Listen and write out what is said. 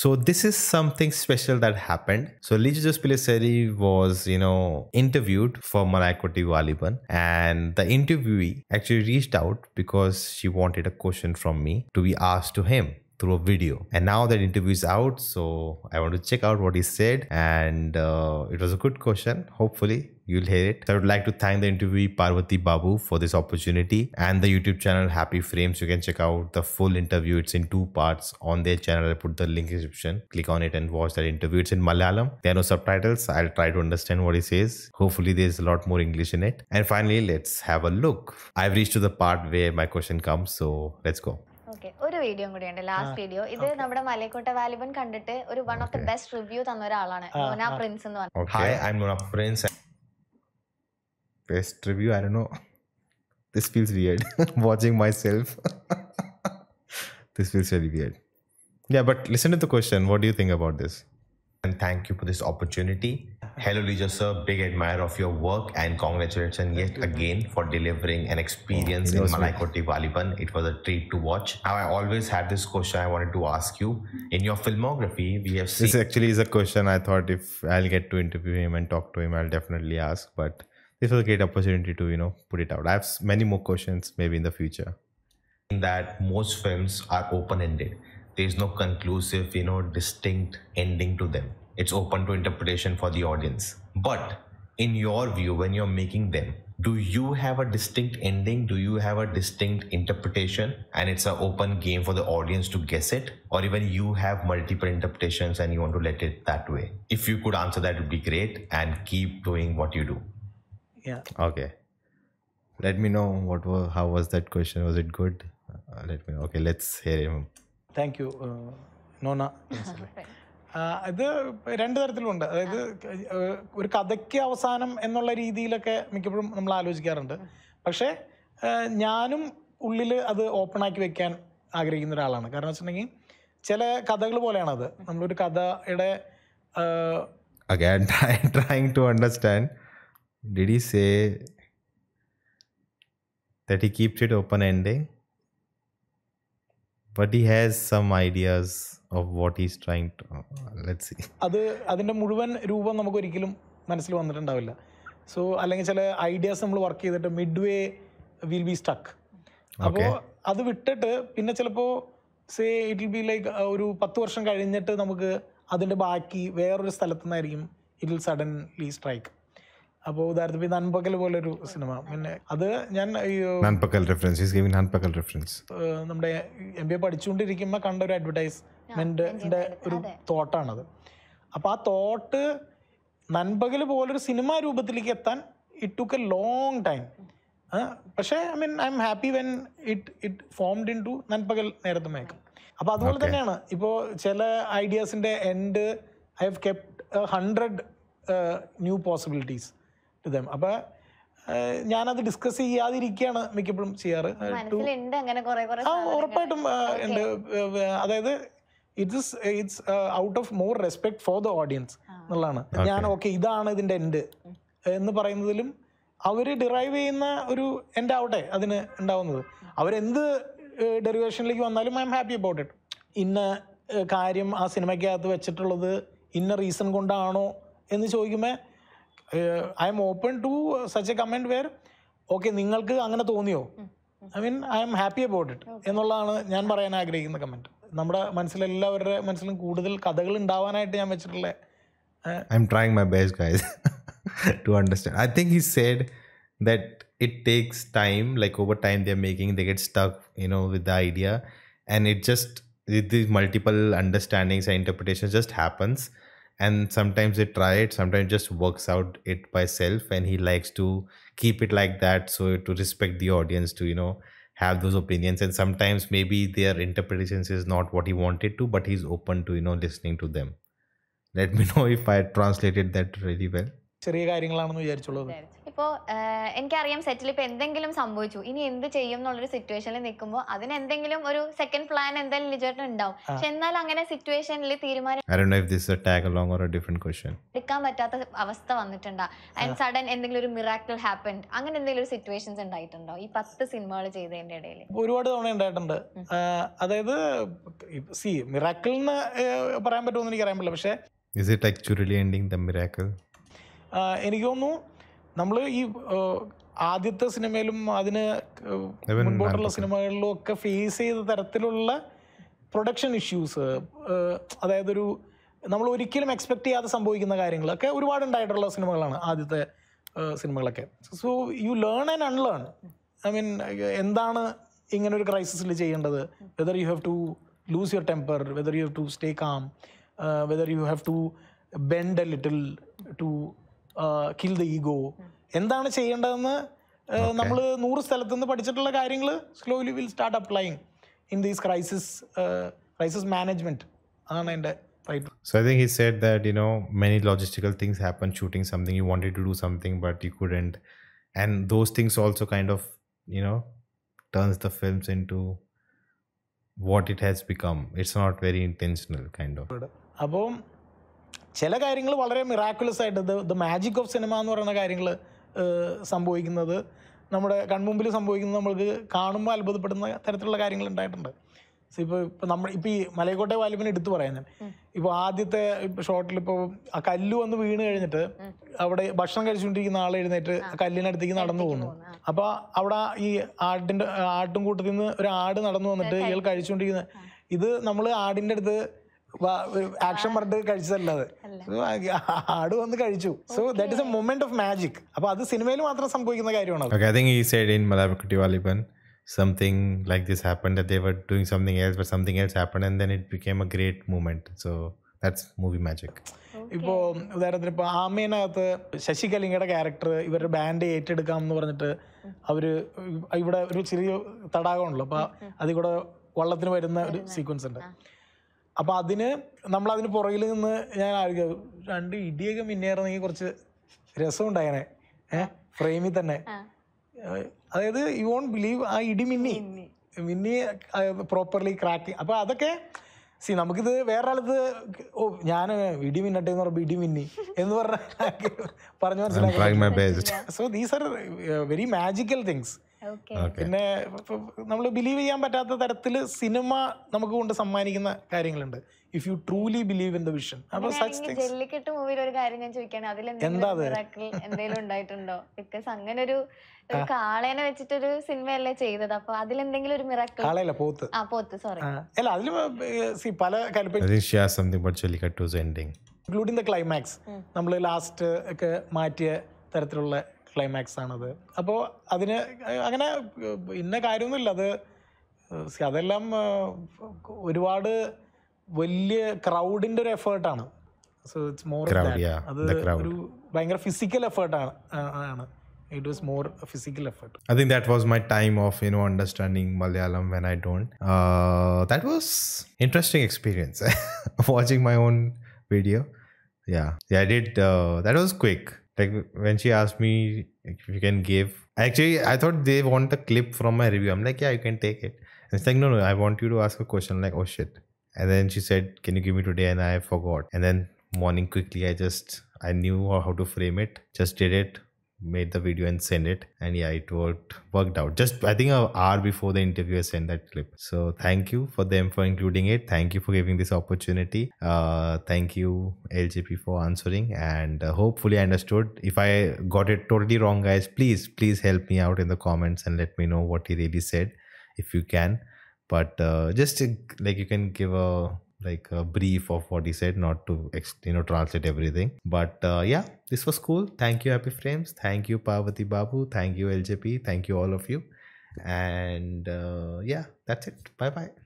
So this is something special that happened. So Lijus Pilisseri was, you know, interviewed for Malaiko TV Waliban and the interviewee actually reached out because she wanted a question from me to be asked to him through a video. And now that interview is out, so I want to check out what he said. And uh, it was a good question. Hopefully, you'll hear it. So I would like to thank the interviewee Parvati Babu for this opportunity and the YouTube channel Happy Frames. You can check out the full interview. It's in two parts on their channel. I put the link in the description. Click on it and watch that interview. It's in Malayalam. There are no subtitles. I'll try to understand what he says. Hopefully there's a lot more English in it. And finally, let's have a look. I've reached to the part where my question comes. So let's go. Okay. ഒരു video കൂടി ഉണ്ട് last video ഇത് നമ്മുടെ മലയക്കോട്ട വാലിബൻ കണ്ടിട്ട് ഒരു one of the best review തന്ന ഒരാളാണ് Mona Prince എന്ന് പറഞ്ഞു hi I'm Nona Prince best review I this feels weird watching myself this feels really weird yeah but listen to the question what do you think about this and thank you for this opportunity Hello, Leisure Sir. Big admirer of your work and congratulations yet again for delivering an experience oh, in Malaiko Waliban. It was a treat to watch. Now, I always had this question I wanted to ask you. In your filmography, we have seen. This actually is a question I thought if I'll get to interview him and talk to him, I'll definitely ask. But this was a great opportunity to, you know, put it out. I have many more questions maybe in the future. That most films are open ended there is no conclusive you know distinct ending to them it's open to interpretation for the audience but in your view when you're making them do you have a distinct ending do you have a distinct interpretation and it's an open game for the audience to guess it or even you have multiple interpretations and you want to let it that way if you could answer that would be great and keep doing what you do yeah okay let me know what was how was that question was it good uh, let me know okay let's hear him thank you Nona ഇത് രണ്ടു തരത്തിലുമുണ്ട് അതായത് ഒരു കഥയ്ക്ക് അവസാനം എന്നുള്ള രീതിയിലൊക്കെ മിക്കപ്പോഴും നമ്മൾ ആലോചിക്കാറുണ്ട് പക്ഷേ ഞാനും ഉള്ളിൽ അത് ഓപ്പൺ ആക്കി വെക്കാൻ ആഗ്രഹിക്കുന്ന ഒരാളാണ് കാരണം വെച്ചിട്ടുണ്ടെങ്കിൽ ചില കഥകൾ പോലെയാണത് നമ്മളൊരു കഥയുടെ Again, try, trying to understand. Did he say but he has some ideas of what is trying let see അത് അതിൻ്റെ മുഴുവൻ രൂപം നമുക്ക് ഒരിക്കലും മനസ്സിൽ വന്നിട്ടുണ്ടാവില്ല സോ അല്ലെങ്കിൽ ചില ഐഡിയാസ് നമ്മൾ വർക്ക് ചെയ്തിട്ട് midway will be stuck അപ്പോൾ അത് വിട്ടിട്ട് പിന്നെ ചിലപ്പോൾ say it will be like ഒരു പത്ത് വർഷം കഴിഞ്ഞിട്ട് നമുക്ക് അതിൻ്റെ ബാക്കി വേറൊരു സ്ഥലത്തു നിന്നായിരിക്കും ഇറ്റ് വിൽ സഡൻലി സ്ട്രൈക്ക് അപ്പോൾ ഉദാഹരണത്തിന് നൻപകൽ പോലെ ഒരു സിനിമ പിന്നെ അത് ഞാൻ നൻപകൽ റെഫറൻസ് നൻപകൽ റെഫറൻസ് നമ്മുടെ എം ബി എ പഠിച്ചുകൊണ്ടിരിക്കുമ്പോൾ കണ്ട ഒരു അഡ്വർടൈസ്മെന്റിന്റെ ഒരു തോട്ടാണത് അപ്പോൾ ആ തോട്ട് നൻപകൽ പോലൊരു സിനിമാ രൂപത്തിലേക്ക് എത്താൻ it took a long time പക്ഷേ I mean I'm happy when it it formed into Nanpakal Nerathu Mayakkam അപ്പോൾ അതുപോലെ തന്നെയാണ് ഇപ്പോൾ ചില ഐഡിയാസിന്റെ end I have kept hundred new possibilities ഇതും അപ്പോൾ ഞാനത് ഡിസ്കസ് ചെയ്യാതിരിക്കുകയാണ് മിക്കപ്പോഴും ചെയ്യാറ് ആ ഉറപ്പായിട്ടും ഉണ്ട് അതായത് it's it's out of more respect for the audience എന്നുള്ളതാണ് ഞാൻ ഓക്കെ ഇതാണ് ഇതിന്റെ എൻഡ് എന്ന് പറയുന്നതിലും അവർ ഡിറൈവ് ചെയ്യുന്ന ഒരു എൻ്റെ ആവട്ടെ അതിന് ഉണ്ടാവുന്നത് അവരെന്ത് ഡെറിവേഷനിലേക്ക് വന്നാലും I'm happy about it ഇന്ന കാര്യം ആ സിനിമയ്ക്കകത്ത് വെച്ചിട്ടുള്ളത് ഇന്ന റീസൺ കൊണ്ടാണോ എന്ന് ചോദിക്കുമ്പോൾ I'm open to such a comment where okay നിങ്ങൾക്ക് അങ്ങനെ തോന്നിയോ I mean I'm happy about it എന്നുള്ളതാണ് ഞാൻ പറയാൻ ആഗ്രഹിക്കുന്ന കമൻറ്റ് നമ്മുടെ മനസ്സിൽ എല്ലാവരുടെ മനസ്സിലും കൂടുതൽ കഥകൾ ഉണ്ടാവാനായിട്ട് ഞാൻ വെച്ചിട്ടുള്ള I'm trying my best guys to understand I think he said that it takes time like over time the are making the get stuck you know with the idea and it just the multiple understandings and interpretation just happens and sometimes they try it sometimes just works out it by self and he likes to keep it like that so to respect the audience to you know have those opinions and sometimes maybe their interpretations is not what he wanted to but he's open to you know listening to them let me know if i translated that really well ഇപ്പോ എനിക്കറിയാം സെറ്റിൽ ഇപ്പൊ എന്തെങ്കിലും സംഭവിച്ചു ഇനി എന്ത് ചെയ്യും എന്നുള്ളൊരു സിറ്റുവേഷനിൽ നിൽക്കുമ്പോൾ അതിന് എന്തെങ്കിലും ഒരു സെക്കൻഡ് പ്ലാൻ എന്തായാലും ലിജേട്ടൻ ഉണ്ടാവും പക്ഷെ എന്നാൽ അങ്ങനെ സിറ്റുവേഷനിൽ തീരുമാനം എടുക്കാൻ പറ്റാത്ത അവസ്ഥ വന്നിട്ടുണ്ടോ സഡൻ എന്തെങ്കിലും ഒരു മിറാക്കിൾ ഹാപ്പൻ അങ്ങനെ എന്തെങ്കിലും ഒരു സിറ്റുവേഷൻസ് ഉണ്ടായിട്ടുണ്ടോ ഈ പത്ത് സിനിമകൾ ചെയ്തതിന്റെ ഇടയിൽ ഒരുപാട് തവണ ഉണ്ടായിട്ടുണ്ട് അതായത് സി എന്ന് പറയാൻ പറ്റുമോ എനിക്ക് അറിയാൻ പറ്റില്ല പക്ഷേ എനിക്ക് തോന്നുന്നു നമ്മൾ ഈ ആദ്യത്തെ സിനിമയിലും അതിന് മുൻപോട്ടുള്ള സിനിമകളിലും ഒക്കെ ഫേസ് ചെയ്ത തരത്തിലുള്ള പ്രൊഡക്ഷൻ ഇഷ്യൂസ് അതായത് ഒരു നമ്മൾ ഒരിക്കലും എക്സ്പെക്ട് ചെയ്യാതെ സംഭവിക്കുന്ന കാര്യങ്ങളൊക്കെ ഒരുപാട് ഉണ്ടായിട്ടുള്ള സിനിമകളാണ് ആദ്യത്തെ സിനിമകളൊക്കെ so you learn and unlearn I mean എന്താണ് ഇങ്ങനെ ഒരു ക്രൈസിസിൽ ചെയ്യേണ്ടത് whether you have to lose your temper whether you have to stay calm whether you have to bend a little to kill the ego എന്താണ് ചെയ്യേണ്ടതെന്ന് നമ്മൾ നൂറ് സ്ഥലത്തു നിന്ന് പഠിച്ചിട്ടുള്ള കാര്യങ്ങൾ slowly will start applying in these crisis crisis management അതാണ് എൻ്റെ So I think he said that, you know, many logistical things happen, shooting something, you wanted to do something, but you couldn't. And those things also kind of, you know, turns the films into what it has become. It's not very intentional, kind of. ചില കാര്യങ്ങൾ വളരെ miraculous ആയിട്ട് the the magic of cinema എന്ന് പറയുന്ന കാര്യങ്ങൾ സംഭവിക്കുന്നത് നമ്മുടെ കൺമുമ്പിൽ സംഭവിക്കുന്നത് നമ്മൾക്ക് കാണുമ്പോൾ അത്ഭുതപ്പെടുന്ന തരത്തിലുള്ള കാര്യങ്ങൾ ഉണ്ടായിട്ടുണ്ട് ഇപ്പോൾ ഇപ്പോൾ നമ്മൾ ഇപ്പോൾ ഈ മലയക്കോട്ടെ വാലിപ്പിനെ എടുത്തു പറയാൻ ഇപ്പോൾ ആദ്യത്തെ ഷോട്ടിൽ ഇപ്പോൾ ആ കല്ല് വന്ന് വീണ് കഴിഞ്ഞിട്ട് അവിടെ ഭക്ഷണം കഴിച്ചുകൊണ്ടിരിക്കുന്ന ആൾ എഴുന്നേറ്റ് ആ കല്ലിനടുത്തേക്ക് നടന്നു പോകുന്നു അപ്പോൾ അവിടെ ഈ ആട്ടിൻ്റെ ആട്ടും കൂട്ടത്തിൽ നിന്ന് ഒരു ആട് നടന്നു വന്നിട്ട് ഇയാൾ കഴിച്ചുകൊണ്ടിരിക്കുന്ന ഇത് നമ്മൾ ആടിൻ്റെ അടുത്ത് ആക്ഷൻ പറഞ്ഞിട്ട് കഴിച്ചതല്ല അത് ആട് വന്ന് കഴിച്ചു so that is a moment of magic അപ്പൊ അത് സിനിമയിൽ മാത്രം സംഭവിക്കുന്ന കാര്യമാണ് ഐ തിങ്ക് ഈ side in Malaikottai Vaaliban something like this happened that they were doing something else but something else happened and then it became a great moment so that's movie magic ഇപ്പോൾ ഉദാഹരണത്തിന് ഇപ്പോൾ ആമേനകത്ത് ശശി കലിംഗയുടെ ക്യാരക്ടർ ഇവരുടെ ബാൻഡ് ഏറ്റെടുക്കാം എന്ന് പറഞ്ഞിട്ട് അവര് ഇവിടെ ഒരു ചെറിയ തടാകമുണ്ടല്ലോ അപ്പോൾ അതിൽ കൂടെ വള്ളത്തിന് വരുന്ന ഒരു സീക്വൻസ് ഉണ്ട് അപ്പോൾ അതിന് അതിന് പുറകിൽ നിന്ന് ഞാൻ ആലോചിക്കും രണ്ട് ഇടിയൊക്കെ മിന്നേറണമെങ്കിൽ കുറച്ച് രസമുണ്ടായനെ ഏഹ് ഫ്രെയിമിൽ തന്നെ അതായത് യു വോണ്ട് ബിലീവ് ആ ഇടി മിന്നി മിന്നി പ്രോപ്പർലി ക്രാക്ക് അപ്പോൾ അതൊക്കെ സി നമുക്കിത് വേറെ ആളത് ഓ ഞാൻ ഇടി മിന്നട്ടെ എന്ന് പറയുമ്പോൾ ഇടി മിന്നി എന്ന് പറഞ്ഞ പറഞ്ഞു മനസ്സിലാക്കി so these are very magical things പിന്നെ നമ്മൾ ബിലീവ് ചെയ്യാൻ പറ്റാത്ത തരത്തിൽ സിനിമ നമുക്ക് കൊണ്ട് സമ്മാനിക്കുന്ന കാര്യങ്ങളുണ്ട് if you truly believe in the vision അപ്പോൾ സച്ച് തിങ്സ് ജെല്ലിക്കെട്ട് മൂവിയിൽ ഒരു കാര്യം ഞാൻ ചോദിക്കാണ് അതിൽ എന്തെങ്കിലും ഉണ്ടായിട്ടുണ്ടോ ബിക്കോസ് അങ്ങനെ ഒരു കാളേനെ വെച്ചിട്ടൊരു സിനിമയല്ലേ ചെയ്തത് അപ്പൊ അതിലെന്തെങ്കിലും ഒരു മിറാക്കിൾ കാളയല്ല പോത്ത് ആ പോത്ത് സോറി അല്ല അതിൽ പല കാൽപ്പറ്റ് ഇൻക്ലൂഡിങ് ദ ക്ലൈമാക്സ് നമ്മൾ ലാസ്റ്റ് ഒക്കെ മാറ്റിയ തരത്തിലുള്ള ക്ലൈമാക്സ് ആണത് അപ്പോൾ അതിന് അങ്ങനെ ഇന്ന കാര്യമൊന്നുമില്ല അത് അതെല്ലാം ഒരുപാട് വലിയ ക്രൗഡിൻ്റെ ഒരു എഫേർട്ടാണ് സോ ഇറ്റ്സ് മോർ അത് ഒരു ഭയങ്കര ഫിസിക്കൽ എഫേർട്ടാണ് ആണ് it was more a physical effort i think that was my time of you know understanding malayalam when i don't uh, that was interesting experience watching my own video yeah yeah i did uh, that was quick like when she asked me if you can give actually i thought they want a clip from my review i'm like yeah you can take it and it's like no no i want you to ask a question I'm like oh shit and then she said can you give me today and i forgot and then morning quickly i just i knew how to frame it just did it made the video and sent it and yeah it worked worked out just i think an hour before the interview i sent that clip so thank you for them for including it thank you for giving this opportunity uh thank you ljp for answering and uh, hopefully i understood if i got it totally wrong guys please please help me out in the comments and let me know what he really said if you can but uh, just to, like you can give a like a brief of what he said not to you know translate everything but uh, yeah this was cool thank you happy frames thank you parvati babu thank you ljp thank you all of you and uh, yeah that's it bye bye